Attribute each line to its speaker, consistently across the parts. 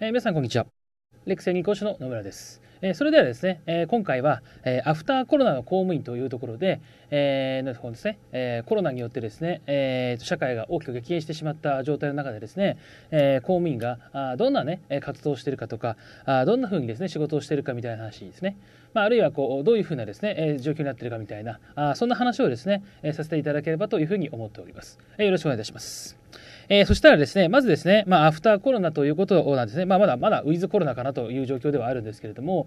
Speaker 1: えー、皆さんこんにちは。レクセニ講師の野村です。えー、それではですね、えー、今回は、えアフターコロナの公務員というところで、えー、のですね、えコロナによってですね、えー、社会が大きく激減してしまった状態の中でですね、え公務員があどんなね活動をしているかとか、あどんなふうにですね仕事をしているかみたいな話ですね。まあ、あるいはこうどういうふうなですね、え状況になっているかみたいなあそんな話をですね、えさせていただければというふうに思っております。えよろしくお願いいたします。えー、そしたらですね、まずですね、まあ、アフターコロナということなんですね、まあ、まだまだウィズコロナかなという状況ではあるんですけれども、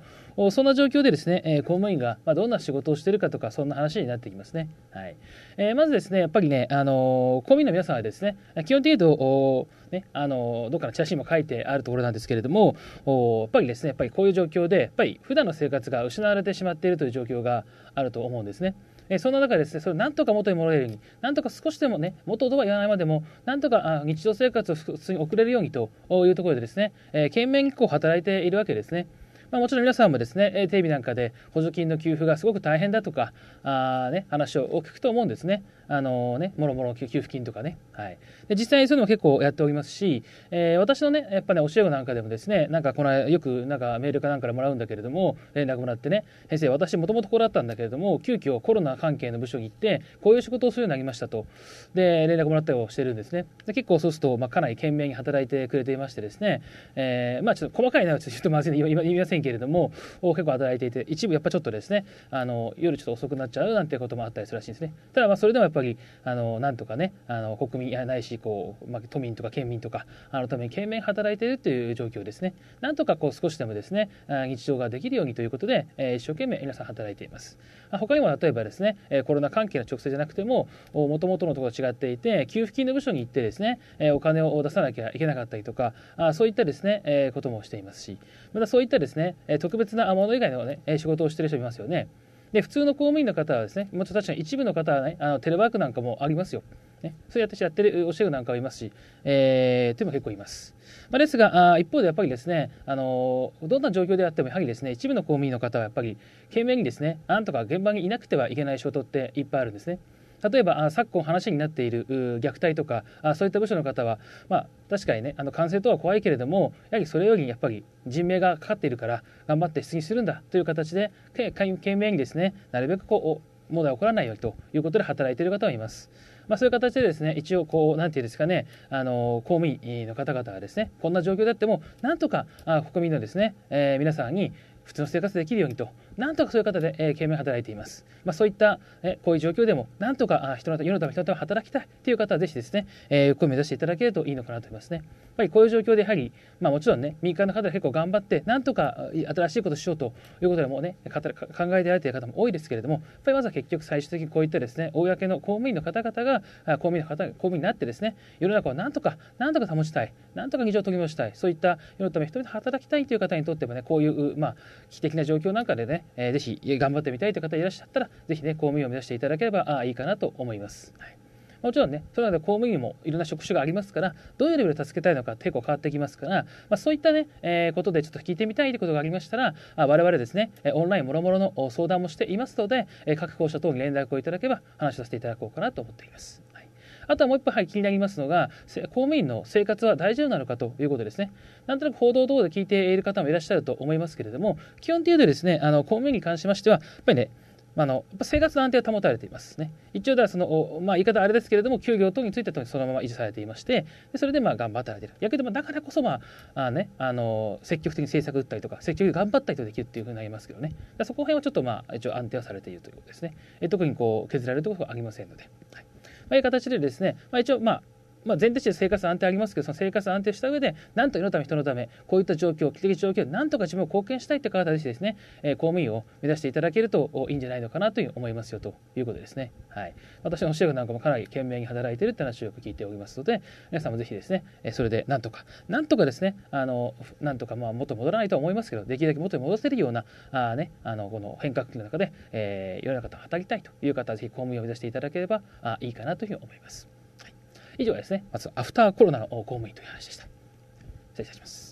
Speaker 1: そんな状況でですね、えー、公務員がどんな仕事をしているかとか、そんな話になってきますね。はいえー、まずですね、やっぱりね、あの公務員の皆さんはですね、基本的に言うと、ね、あのどっかのチラシにも書いてあるところなんですけれども、やっぱりですね、やっぱりこういう状況で、やっぱり普段の生活が失われてしまっているという状況があると思うんですね。えー、そんな中ですねそれなんとか元に戻れるようになんとか少しでもね元とは言わないまでもなんとかあ日常生活を普通に送れるようにというところでですね、えー、懸命にこう働いているわけですね。まあ、もちろん皆さんもですね、テレビなんかで補助金の給付がすごく大変だとか、あね、話を聞くと思うんですね。あのね、もろもろ給付金とかね、はい。で、実際そういうのも結構やっておりますし、えー、私のね、やっぱね、教え子なんかでもですね、なんかこのよくなんかメールかなんかでもらうんだけれども、連絡もらってね、先生、私もともとこれだったんだけれども、急遽コロナ関係の部署に行って、こういう仕事をするようになりましたと。で、連絡もらったりをしてるんですね。で結構そうすると、まあ、かなり懸命に働いてくれていましてですね、えー、まあちょっと細かいなはちょっとまずいの今言いませんけれども、結構働いていて、一部やっぱちょっとですね、あの、夜ちょっと遅くなっちゃうなんてこともあったりするらしいんですね。ただまあそれでもやっぱぱりあのなんとかねあの国民やないしこう、まあ、都民とか県民とかあのために懸命働いているという状況ですねなんとかこう少しでもですね日常ができるようにということで、えー、一生懸命皆さん働いています他にも例えばですねコロナ関係の直接じゃなくてももともとのところ違っていて給付金の部署に行ってですねお金を出さなきゃいけなかったりとかそういったですねこともしていますしまたそういったですね特別なもの以外の、ね、仕事をしている人いますよね。で普通の公務員の方はですねもちろん確かに一部の方は、ね、あのテレワークなんかもありますよ、ね、それ私やってる教えるなんかはいますし、えー、というのも結構います、まあ、ですがあ一方でやっぱりですね、あのどんな状況であってもやはりですね一部の公務員の方はやっぱり懸命にですねなんとか現場にいなくてはいけない仕事っていっぱいあるんですね例えば昨今話になっている虐待とかそういった部署の方は、まあ、確かにねあの感染とは怖いけれどもやはりそれよりやっぱり人命がかかっているから頑張って出勤するんだという形で懸命にですねなるべくこう問題起こらないようにということで働いている方はいます。まあ、そういう形でですね一応こうんていうんですかねあの公務員の方々がですねこんな状況であってもなんとか国民のですね、えー、皆さんに普通の生活できるようにとなんとかそういう方で、えー、懸命働いています。まあ、そういった、えこういう状況でも、なんとかあ人の世のため、人のため働きたいという方は、ぜひですね、えー、こを目指していただけるといいのかなと思いますね。やっぱりこういう状況で、やはり、まあ、もちろんね、民間の方で結構頑張って、なんとか新しいことをしようということでもね、考えてられている方も多いですけれども、やっぱりまずは結局、最終的にこういったですね、公の公務員の方々が、公務員の方、公務員になってですね、世の中をなんとか、なんとか保ちたい、なんとか議場を取り戻したい、そういった世のため、人々働きたいという方にとってもね、こういう、まあ、危機的な状況なんかでね、えー、ぜひ頑張ってみたいという方いらっしゃったら、ぜひね、公務員を目指していただければあいいかなと思います。はいもちろんね、それなので公務員もいろんな職種がありますから、どういうレベルで助けたいのか結構変わってきますから、まあ、そういったね、えー、ことでちょっと聞いてみたいということがありましたら、あ我々ですね、オンラインもろもろの相談もしていますので、各校舎等に連絡をいただけば話をさせていただこうかなと思っています。あとはもう一歩、はい、気になりますのが、公務員の生活は大丈夫なのかということですね。なんとなく報道等で聞いている方もいらっしゃると思いますけれども、基本というとですね、あの公務員に関しましては、やっぱりね、あの生活の安定は保たれていますね。一応ではその、まあ、言い方あれですけれども、休業等についてはそのまま維持されていまして、でそれでまあ頑張ってられている。逆にだからこそ、まああね、あの積極的に政策打ったりとか、積極的に頑張ったりとできるというふうになりますけどね、そこら辺はちょっと、まあ、一応安定はされているということですね。え特にこう削られるところはありませんので。はいという形でですね、まあ、一応、まあ、まあ、前提として生活安定ありますけどその生活安定した上でなんと世のため人のためこういった状況危機的状況でなんとか自分を貢献したいという方でですね、えー、公務員を目指していただけるといいんじゃないのかなという思いますよということですね。はい、私の教え子なんかもかなり懸命に働いているという話をよく聞いておりますので皆さんもぜひですね、えー、それでなんとかなんとかですねあのなんとかまあ元戻らないとは思いますけどできるだけ元に戻せるようなあ、ね、あのこの変革期の中で、えー、世の中と働きたいという方はぜひ公務員を目指していただければあいいかなというふうに思います。以上がですね、まずアフターコロナの公務員という話でした。失礼いたします。